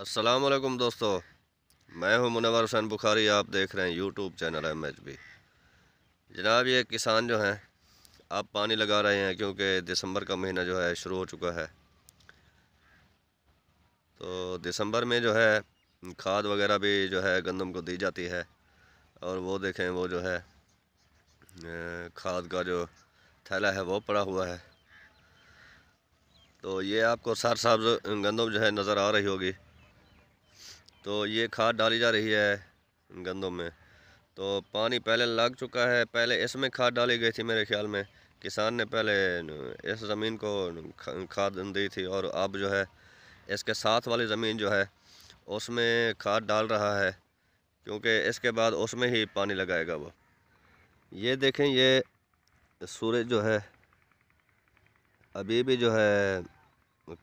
असलम दोस्तों मैं हूं मुनवर हुसैन बुखारी आप देख रहे हैं YouTube channel M H B जनाब ये किसान जो हैं आप पानी लगा रहे हैं क्योंकि दिसंबर का महीना जो है शुरू हो चुका है तो दिसंबर में जो है खाद वगैरह भी जो है गंदम को दी जाती है और वो देखें वो जो है खाद का जो थैला है वो पड़ा हुआ है तो ये आपको सर साफ गंदम जो है नज़र आ रही होगी तो ये खाद डाली जा रही है गंदों में तो पानी पहले लग चुका है पहले इसमें खाद डाली गई थी मेरे ख्याल में किसान ने पहले इस ज़मीन को खाद दी थी और अब जो है इसके साथ वाली ज़मीन जो है उसमें खाद डाल रहा है क्योंकि इसके बाद उसमें ही पानी लगाएगा वो ये देखें ये सूरज जो है अभी भी जो है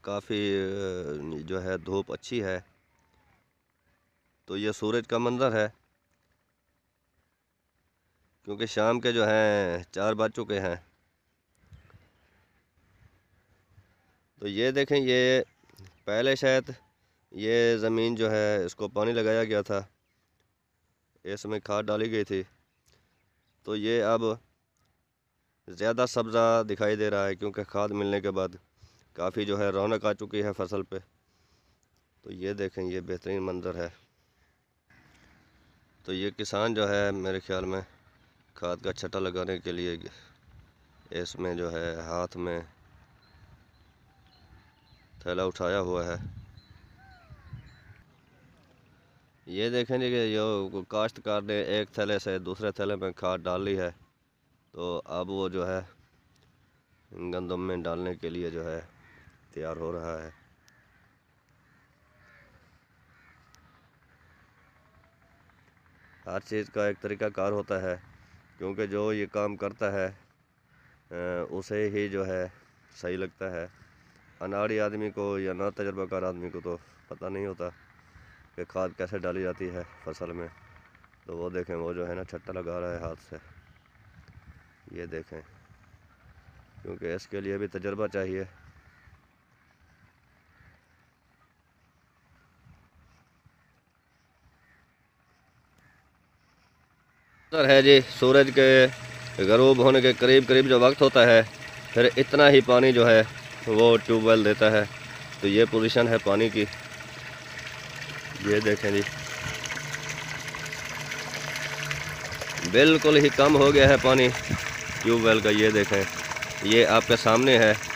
काफ़ी जो है धूप अच्छी है तो ये सूरज का मंजर है क्योंकि शाम के जो हैं चार बज चुके हैं तो ये देखें ये पहले शायद ये ज़मीन जो है इसको पानी लगाया गया था इसमें खाद डाली गई थी तो ये अब ज़्यादा सब्ज़ा दिखाई दे रहा है क्योंकि खाद मिलने के बाद काफ़ी जो है रौनक आ चुकी है फसल पे तो ये देखें ये बेहतरीन मंजर है तो ये किसान जो है मेरे ख्याल में खाद का छटा लगाने के लिए इसमें जो है हाथ में थैला उठाया हुआ है ये देखें जी कि जो काश्तकार ने एक थैले से दूसरे थैले में खाद डाल ली है तो अब वो जो है गंदम में डालने के लिए जो है तैयार हो रहा है हर चीज़ का एक तरीका कार होता है क्योंकि जो ये काम करता है उसे ही जो है सही लगता है अनाड़ी आदमी को या ना तजर्बाकार आदमी को तो पता नहीं होता कि खाद कैसे डाली जाती है फसल में तो वो देखें वो जो है ना छट्टा लगा रहा है हाथ से ये देखें क्योंकि इसके लिए भी तजर्बा चाहिए सर है जी सूरज के गरूब होने के करीब करीब जो वक्त होता है फिर इतना ही पानी जो है वो ट्यूबवेल देता है तो ये पोजीशन है पानी की ये देखें जी बिल्कुल ही कम हो गया है पानी ट्यूबवेल का ये देखें ये आपके सामने है